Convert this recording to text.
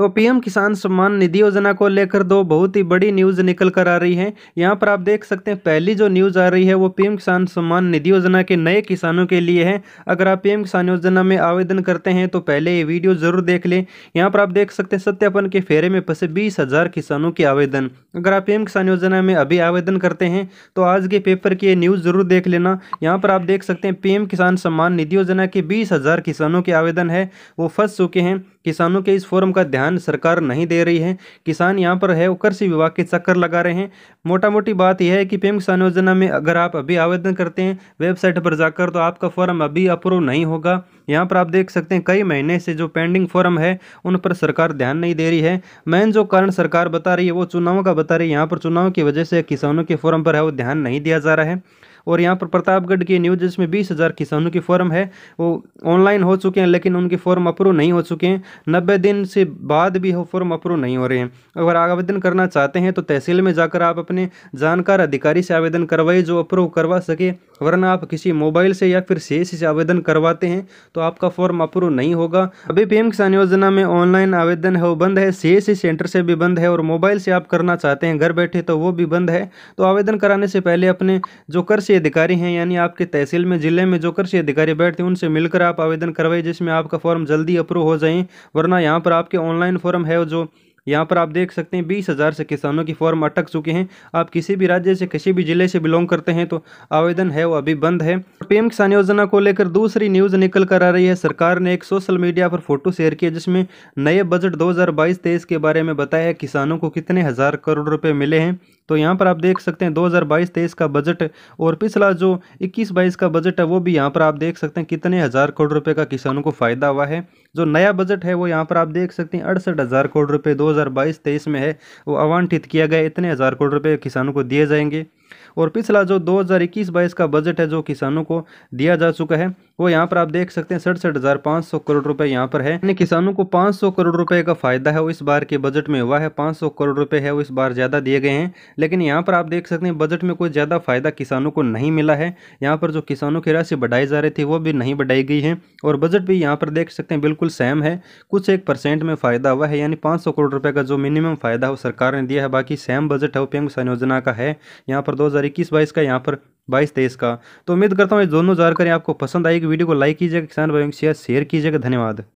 तो पीएम किसान सम्मान निधि योजना को लेकर दो बहुत ही बड़ी न्यूज़ निकल कर आ रही है यहाँ पर आप देख सकते हैं पहली जो न्यूज़ आ रही है वो पीएम किसान सम्मान निधि योजना के नए किसानों के लिए है अगर आप पीएम किसान योजना में आवेदन करते हैं तो पहले ये वीडियो ज़रूर देख लें यहाँ पर आप देख सकते हैं सत्यापन के फेरे में फंसे बीस किसानों के आवेदन अगर आप पीएम किसान योजना में अभी आवेदन करते हैं तो आज के पेपर की ये न्यूज़ ज़रूर देख लेना यहाँ पर आप देख सकते हैं पीएम किसान सम्मान निधि योजना के बीस किसानों के आवेदन है वो फंस चुके हैं किसानों के इस फोरम का ध्यान सरकार नहीं दे रही है किसान यहाँ पर है वो कृषि विभाग के चक्कर लगा रहे हैं मोटा मोटी बात यह है कि पीएम किसान योजना में अगर आप अभी आवेदन करते हैं वेबसाइट पर जाकर तो आपका फॉर्म अभी अप्रूव नहीं होगा यहाँ पर आप देख सकते हैं कई महीने से जो पेंडिंग फॉर्म है उन पर सरकार ध्यान नहीं दे रही है मेन जो कारण सरकार बता रही है वो चुनावों का बता रही है यहाँ पर चुनाव की वजह से किसानों के फॉर्म पर है वो ध्यान नहीं दिया जा रहा है और यहाँ पर प्रतापगढ़ की न्यूज जिसमें बीस हज़ार किसानों की फॉर्म है वो ऑनलाइन हो चुके हैं लेकिन उनके फॉर्म अप्रूव नहीं हो चुके हैं नब्बे दिन से बाद भी वो फॉर्म अप्रूव नहीं हो रहे हैं अगर आवेदन करना चाहते हैं तो तहसील में जाकर आप अपने जानकार अधिकारी से आवेदन करवाइए जो अप्रूव करवा सके वरना आप किसी मोबाइल से या फिर सी से आवेदन करवाते हैं तो आपका फॉर्म अप्रूव नहीं होगा अभी पीएम किसान योजना में ऑनलाइन आवेदन है वो बंद है सी सेंटर से भी बंद है और मोबाइल से आप करना चाहते हैं घर बैठे तो वो भी बंद है तो आवेदन कराने से पहले अपने जो कर कृषि अधिकारी हैं यानी आपके तहसील में ज़िले में जो कृषि अधिकारी बैठते हैं उनसे मिलकर आप आवेदन करवाएं जिसमें आपका फॉर्म जल्दी अप्रूव हो जाए वरना यहाँ पर आपके ऑनलाइन फॉर्म है जो यहाँ पर आप देख सकते हैं बीस हज़ार से किसानों की फॉर्म अटक चुके हैं आप किसी भी राज्य से किसी भी जिले से बिलोंग करते हैं तो आवेदन है वो अभी बंद है पीएम किसान योजना को लेकर दूसरी न्यूज़ निकल कर आ रही है सरकार ने एक सोशल मीडिया पर फोटो शेयर किया जिसमें नए बजट 2022 हज़ार के बारे में बताया है किसानों को कितने हज़ार करोड़ रुपये मिले हैं तो यहाँ पर आप देख सकते हैं दो हज़ार का बजट और पिछला जो इक्कीस बाईस का बजट है वो भी यहाँ पर आप देख सकते हैं कितने हज़ार करोड़ रुपये का किसानों को फ़ायदा हुआ है जो नया बजट है वो यहाँ पर आप देख सकते हैं अड़सठ हज़ार करोड़ रुपये दो हज़ार बाईस तेईस में है वो आवंटित किया गया इतने हज़ार करोड़ रुपये किसानों को दिए जाएंगे और पिछला जो 2021-22 का बजट है जो किसानों को दिया जा चुका है वो यहाँ पर आप देख सकते हैं सड़सठ हज़ार पाँच सौ करोड़ रुपए यहाँ पर है यानी किसानों को पाँच सौ करोड़ रुपए का फायदा है वो इस बार के बजट में हुआ है पाँच सौ करोड़ रुपए है वो इस बार ज़्यादा दिए गए हैं लेकिन यहाँ पर आप देख सकते हैं बजट में कोई ज़्यादा फायदा किसानों को नहीं मिला है यहाँ पर जो किसानों की राशि बढ़ाई जा रही थी वो भी नहीं बढ़ाई गई है और बजट भी यहाँ पर देख सकते हैं बिल्कुल सेम है कुछ एक परसेंट में फ़ायदा हुआ है यानी पाँच करोड़ रुपये का जो मिनिमम फायदा है वो सरकार ने दिया है बाकी सेम बजट है वो पीएम संयोजना योजना का है यहाँ पर दो हज़ार इक्कीस बाईस का यहाँ पर बाईस तेईस का तो उम्मीद करता हूँ ये दोनों जानकारी आपको पसंद आएगी वीडियो को लाइक कीजिएगा किसान भाई शेयर शेयर कीजिएगा धन्यवाद